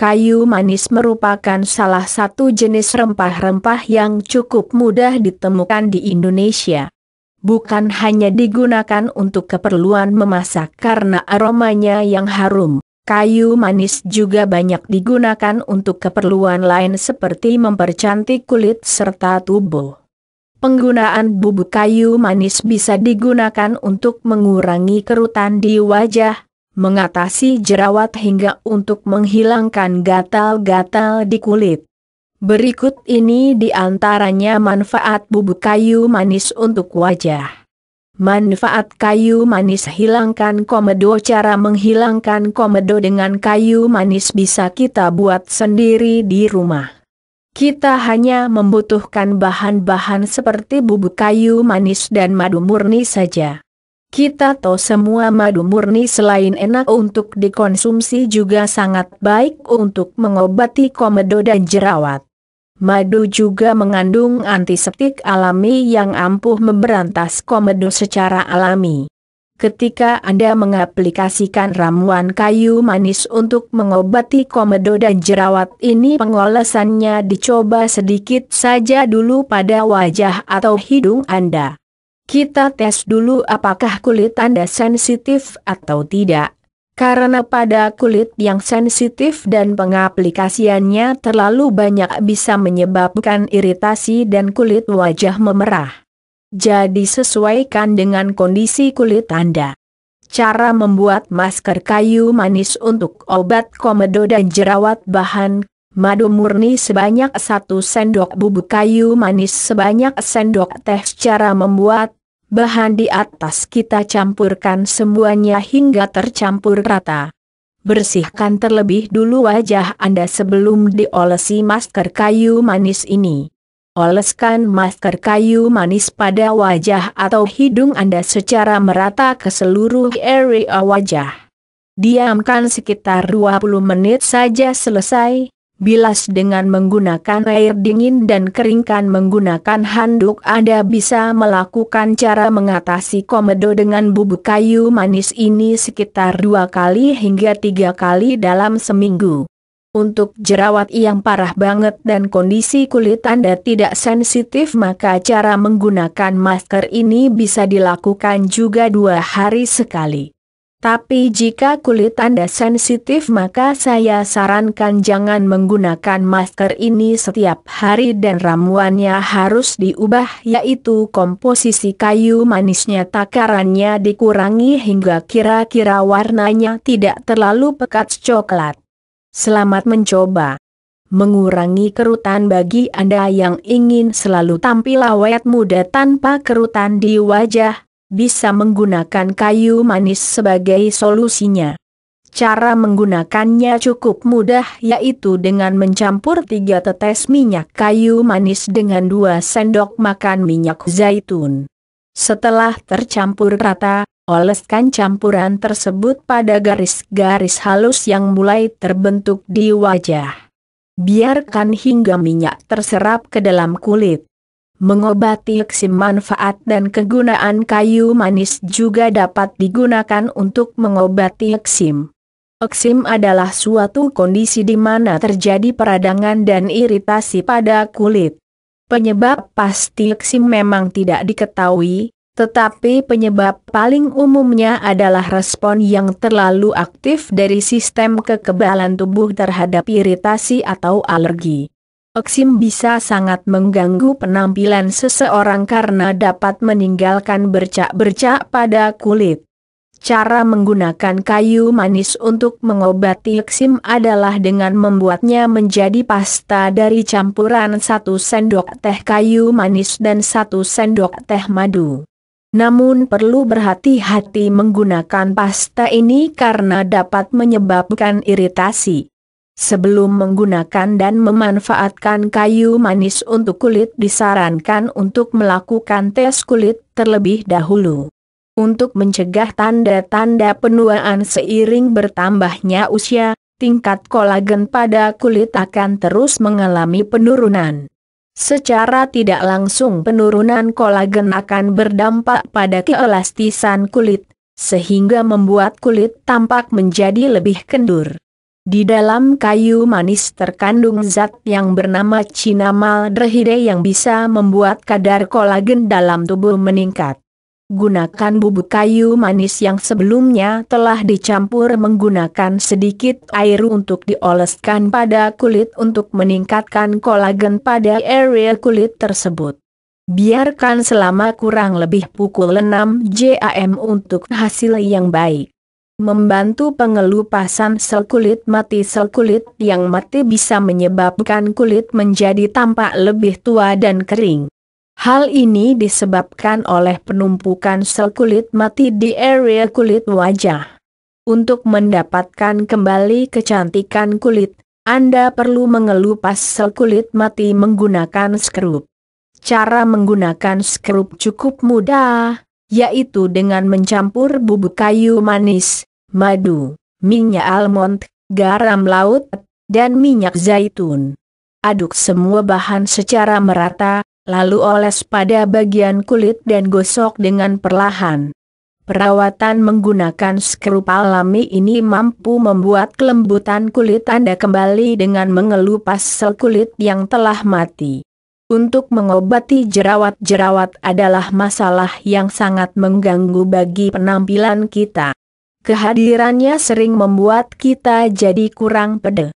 Kayu manis merupakan salah satu jenis rempah-rempah yang cukup mudah ditemukan di Indonesia. Bukan hanya digunakan untuk keperluan memasak karena aromanya yang harum, kayu manis juga banyak digunakan untuk keperluan lain seperti mempercantik kulit serta tubuh. Penggunaan bubuk kayu manis bisa digunakan untuk mengurangi kerutan di wajah, mengatasi jerawat hingga untuk menghilangkan gatal-gatal di kulit. Berikut ini di antaranya manfaat bubuk kayu manis untuk wajah. Manfaat kayu manis hilangkan komedo Cara menghilangkan komedo dengan kayu manis bisa kita buat sendiri di rumah. Kita hanya membutuhkan bahan-bahan seperti bubuk kayu manis dan madu murni saja. Kita tahu semua madu murni selain enak untuk dikonsumsi juga sangat baik untuk mengobati komedo dan jerawat. Madu juga mengandung antiseptik alami yang ampuh memberantas komedo secara alami. Ketika Anda mengaplikasikan ramuan kayu manis untuk mengobati komedo dan jerawat ini pengolesannya dicoba sedikit saja dulu pada wajah atau hidung Anda. Kita tes dulu apakah kulit Anda sensitif atau tidak. Karena pada kulit yang sensitif dan pengaplikasiannya terlalu banyak bisa menyebabkan iritasi dan kulit wajah memerah. Jadi sesuaikan dengan kondisi kulit Anda. Cara membuat masker kayu manis untuk obat komedo dan jerawat bahan Madu murni sebanyak satu sendok bubuk kayu manis sebanyak sendok teh Cara membuat bahan di atas kita campurkan semuanya hingga tercampur rata. Bersihkan terlebih dulu wajah Anda sebelum diolesi masker kayu manis ini. Oleskan masker kayu manis pada wajah atau hidung Anda secara merata ke seluruh area wajah. Diamkan sekitar 20 menit saja selesai, bilas dengan menggunakan air dingin dan keringkan menggunakan handuk Anda bisa melakukan cara mengatasi komedo dengan bubuk kayu manis ini sekitar dua kali hingga tiga kali dalam seminggu. Untuk jerawat yang parah banget dan kondisi kulit Anda tidak sensitif maka cara menggunakan masker ini bisa dilakukan juga dua hari sekali. Tapi jika kulit Anda sensitif maka saya sarankan jangan menggunakan masker ini setiap hari dan ramuannya harus diubah yaitu komposisi kayu manisnya takarannya dikurangi hingga kira-kira warnanya tidak terlalu pekat coklat. Selamat mencoba. Mengurangi kerutan bagi Anda yang ingin selalu tampil awet muda tanpa kerutan di wajah, bisa menggunakan kayu manis sebagai solusinya. Cara menggunakannya cukup mudah yaitu dengan mencampur 3 tetes minyak kayu manis dengan 2 sendok makan minyak zaitun. Setelah tercampur rata, oleskan campuran tersebut pada garis-garis halus yang mulai terbentuk di wajah. Biarkan hingga minyak terserap ke dalam kulit. Mengobati eksi manfaat dan kegunaan kayu manis juga dapat digunakan untuk mengobati eksim. Eksim adalah suatu kondisi di mana terjadi peradangan dan iritasi pada kulit. Penyebab pasti eksim memang tidak diketahui, tetapi penyebab paling umumnya adalah respon yang terlalu aktif dari sistem kekebalan tubuh terhadap iritasi atau alergi. Oksim bisa sangat mengganggu penampilan seseorang karena dapat meninggalkan bercak-bercak pada kulit. Cara menggunakan kayu manis untuk mengobati eksim adalah dengan membuatnya menjadi pasta dari campuran satu sendok teh kayu manis dan satu sendok teh madu. Namun perlu berhati-hati menggunakan pasta ini karena dapat menyebabkan iritasi. Sebelum menggunakan dan memanfaatkan kayu manis untuk kulit disarankan untuk melakukan tes kulit terlebih dahulu. Untuk mencegah tanda-tanda penuaan seiring bertambahnya usia, tingkat kolagen pada kulit akan terus mengalami penurunan. Secara tidak langsung penurunan kolagen akan berdampak pada keelastisan kulit, sehingga membuat kulit tampak menjadi lebih kendur. Di dalam kayu manis terkandung zat yang bernama Cinamal Drehide yang bisa membuat kadar kolagen dalam tubuh meningkat. Gunakan bubuk kayu manis yang sebelumnya telah dicampur menggunakan sedikit air untuk dioleskan pada kulit untuk meningkatkan kolagen pada area kulit tersebut. Biarkan selama kurang lebih pukul 6 jam untuk hasil yang baik membantu pengelupasan sel kulit mati sel kulit yang mati bisa menyebabkan kulit menjadi tampak lebih tua dan kering. Hal ini disebabkan oleh penumpukan sel kulit mati di area kulit wajah. Untuk mendapatkan kembali kecantikan kulit, Anda perlu mengelupas sel kulit mati menggunakan skrup. Cara menggunakan skrup cukup mudah, yaitu dengan mencampur bubuk kayu manis, madu, minyak almond, garam laut, dan minyak zaitun. Aduk semua bahan secara merata, lalu oles pada bagian kulit dan gosok dengan perlahan. Perawatan menggunakan skrup alami ini mampu membuat kelembutan kulit Anda kembali dengan mengelupas sel kulit yang telah mati. Untuk mengobati jerawat-jerawat adalah masalah yang sangat mengganggu bagi penampilan kita. Kehadirannya sering membuat kita jadi kurang pede.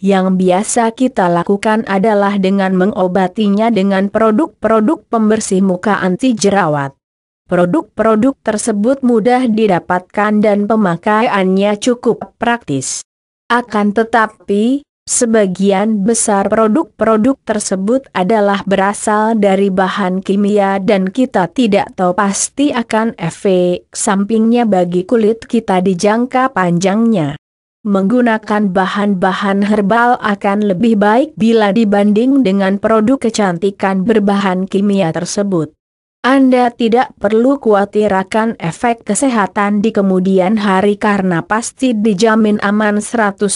Yang biasa kita lakukan adalah dengan mengobatinya dengan produk-produk pembersih muka anti jerawat. Produk-produk tersebut mudah didapatkan dan pemakaiannya cukup praktis. Akan tetapi, Sebagian besar produk-produk tersebut adalah berasal dari bahan kimia dan kita tidak tahu pasti akan efek sampingnya bagi kulit kita di jangka panjangnya. Menggunakan bahan-bahan herbal akan lebih baik bila dibanding dengan produk kecantikan berbahan kimia tersebut. Anda tidak perlu khawatir akan efek kesehatan di kemudian hari karena pasti dijamin aman 100%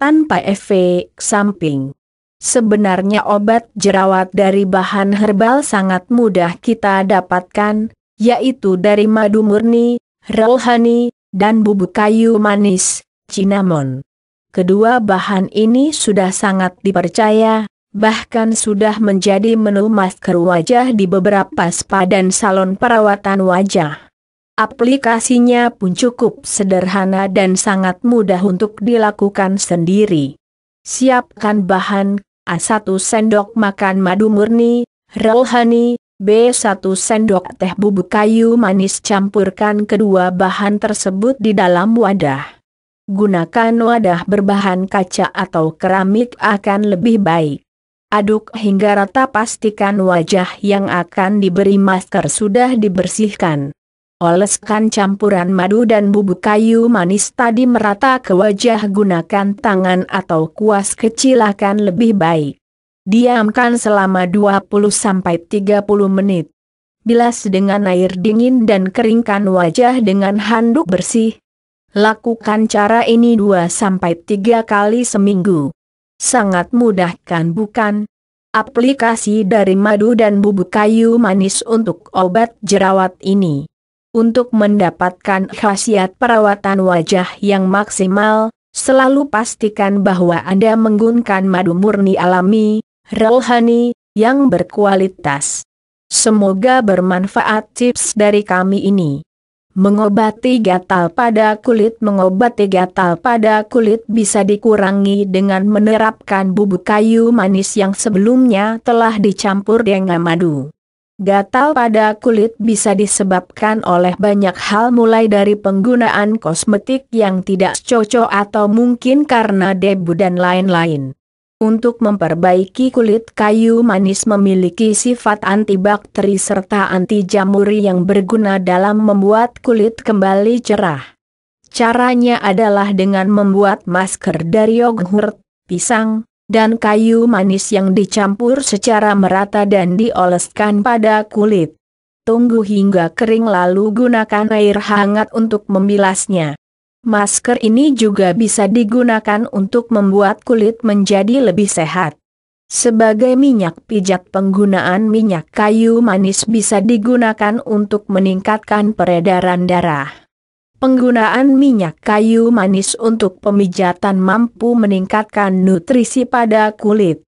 tanpa efek samping. Sebenarnya obat jerawat dari bahan herbal sangat mudah kita dapatkan, yaitu dari madu murni, rohani, dan bubuk kayu manis, cinnamon. Kedua bahan ini sudah sangat dipercaya, bahkan sudah menjadi menu masker wajah di beberapa spa dan salon perawatan wajah. Aplikasinya pun cukup sederhana dan sangat mudah untuk dilakukan sendiri. Siapkan bahan A1 sendok makan madu murni, rohani, B1 sendok teh bubuk kayu manis campurkan kedua bahan tersebut di dalam wadah. Gunakan wadah berbahan kaca atau keramik akan lebih baik. Aduk hingga rata pastikan wajah yang akan diberi masker sudah dibersihkan. Oleskan campuran madu dan bubuk kayu manis tadi merata ke wajah gunakan tangan atau kuas kecil akan lebih baik. Diamkan selama 20-30 menit. Bilas dengan air dingin dan keringkan wajah dengan handuk bersih. Lakukan cara ini 2-3 kali seminggu. Sangat mudah kan bukan? Aplikasi dari madu dan bubuk kayu manis untuk obat jerawat ini. Untuk mendapatkan khasiat perawatan wajah yang maksimal, selalu pastikan bahwa Anda menggunakan madu murni alami, honey, yang berkualitas. Semoga bermanfaat tips dari kami ini. Mengobati gatal pada kulit Mengobati gatal pada kulit bisa dikurangi dengan menerapkan bubuk kayu manis yang sebelumnya telah dicampur dengan madu. Gatal pada kulit bisa disebabkan oleh banyak hal mulai dari penggunaan kosmetik yang tidak cocok atau mungkin karena debu dan lain-lain untuk memperbaiki kulit kayu manis memiliki sifat antibakteri serta anti jamuri yang berguna dalam membuat kulit kembali cerah. Caranya adalah dengan membuat masker dari yogurt, pisang, dan kayu manis yang dicampur secara merata dan dioleskan pada kulit. Tunggu hingga kering lalu gunakan air hangat untuk membilasnya. Masker ini juga bisa digunakan untuk membuat kulit menjadi lebih sehat. Sebagai minyak pijat penggunaan minyak kayu manis bisa digunakan untuk meningkatkan peredaran darah. Penggunaan minyak kayu manis untuk pemijatan mampu meningkatkan nutrisi pada kulit.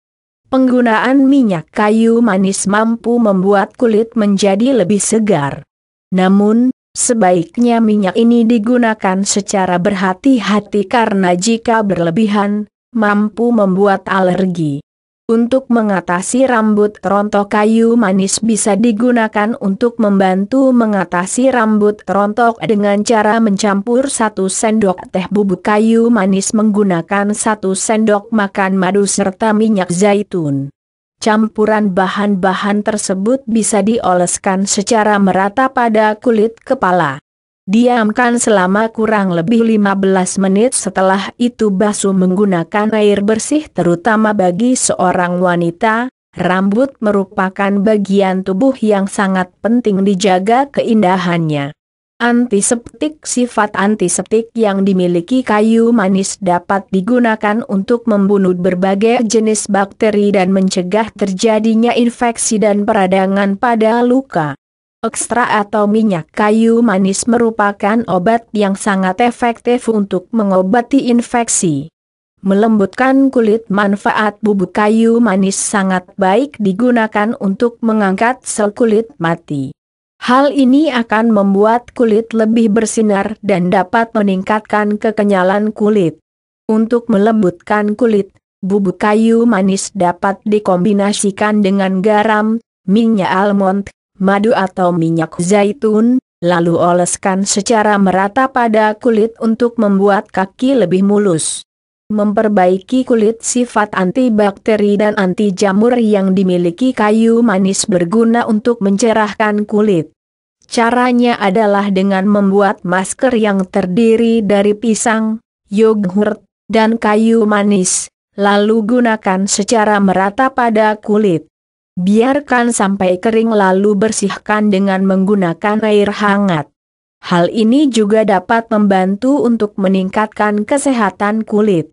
Penggunaan minyak kayu manis mampu membuat kulit menjadi lebih segar. Namun, Sebaiknya minyak ini digunakan secara berhati-hati karena jika berlebihan, mampu membuat alergi. Untuk mengatasi rambut rontok kayu manis bisa digunakan untuk membantu mengatasi rambut rontok dengan cara mencampur satu sendok teh bubuk kayu manis menggunakan satu sendok makan madu serta minyak zaitun campuran bahan-bahan tersebut bisa dioleskan secara merata pada kulit kepala. Diamkan selama kurang lebih 15 menit setelah itu basuh menggunakan air bersih terutama bagi seorang wanita, rambut merupakan bagian tubuh yang sangat penting dijaga keindahannya. Antiseptik Sifat antiseptik yang dimiliki kayu manis dapat digunakan untuk membunuh berbagai jenis bakteri dan mencegah terjadinya infeksi dan peradangan pada luka. Ekstra atau minyak kayu manis merupakan obat yang sangat efektif untuk mengobati infeksi. Melembutkan kulit manfaat bubuk kayu manis sangat baik digunakan untuk mengangkat sel kulit mati. Hal ini akan membuat kulit lebih bersinar dan dapat meningkatkan kekenyalan kulit. Untuk melembutkan kulit, bubuk kayu manis dapat dikombinasikan dengan garam, minyak almond, madu atau minyak zaitun, lalu oleskan secara merata pada kulit untuk membuat kaki lebih mulus memperbaiki kulit sifat antibakteri dan anti jamur yang dimiliki kayu manis berguna untuk mencerahkan kulit. Caranya adalah dengan membuat masker yang terdiri dari pisang, yogurt, dan kayu manis, lalu gunakan secara merata pada kulit. Biarkan sampai kering lalu bersihkan dengan menggunakan air hangat. Hal ini juga dapat membantu untuk meningkatkan kesehatan kulit.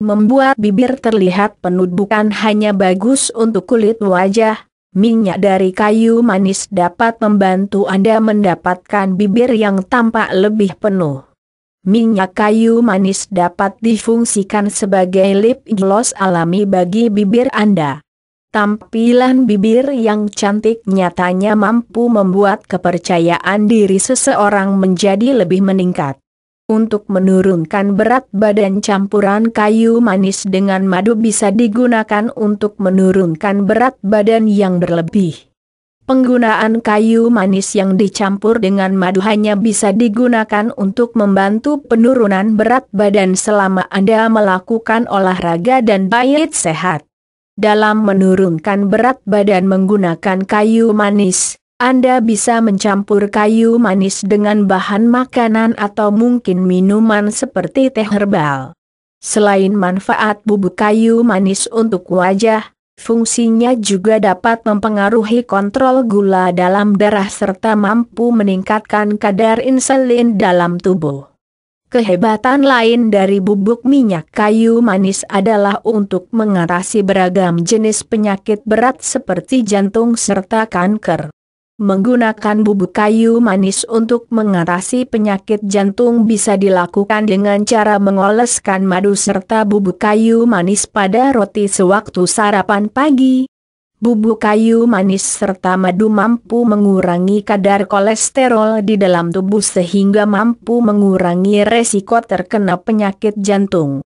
Membuat bibir terlihat penuh bukan hanya bagus untuk kulit wajah, minyak dari kayu manis dapat membantu Anda mendapatkan bibir yang tampak lebih penuh. Minyak kayu manis dapat difungsikan sebagai lip gloss alami bagi bibir Anda. Tampilan bibir yang cantik nyatanya mampu membuat kepercayaan diri seseorang menjadi lebih meningkat. Untuk menurunkan berat badan campuran kayu manis dengan madu bisa digunakan untuk menurunkan berat badan yang berlebih. Penggunaan kayu manis yang dicampur dengan madu hanya bisa digunakan untuk membantu penurunan berat badan selama Anda melakukan olahraga dan diet sehat. Dalam menurunkan berat badan menggunakan kayu manis, anda bisa mencampur kayu manis dengan bahan makanan atau mungkin minuman seperti teh herbal. Selain manfaat bubuk kayu manis untuk wajah, fungsinya juga dapat mempengaruhi kontrol gula dalam darah serta mampu meningkatkan kadar insulin dalam tubuh. Kehebatan lain dari bubuk minyak kayu manis adalah untuk mengatasi beragam jenis penyakit berat seperti jantung serta kanker. Menggunakan bubuk kayu manis untuk mengatasi penyakit jantung bisa dilakukan dengan cara mengoleskan madu serta bubuk kayu manis pada roti sewaktu sarapan pagi. Bubuk kayu manis serta madu mampu mengurangi kadar kolesterol di dalam tubuh sehingga mampu mengurangi resiko terkena penyakit jantung.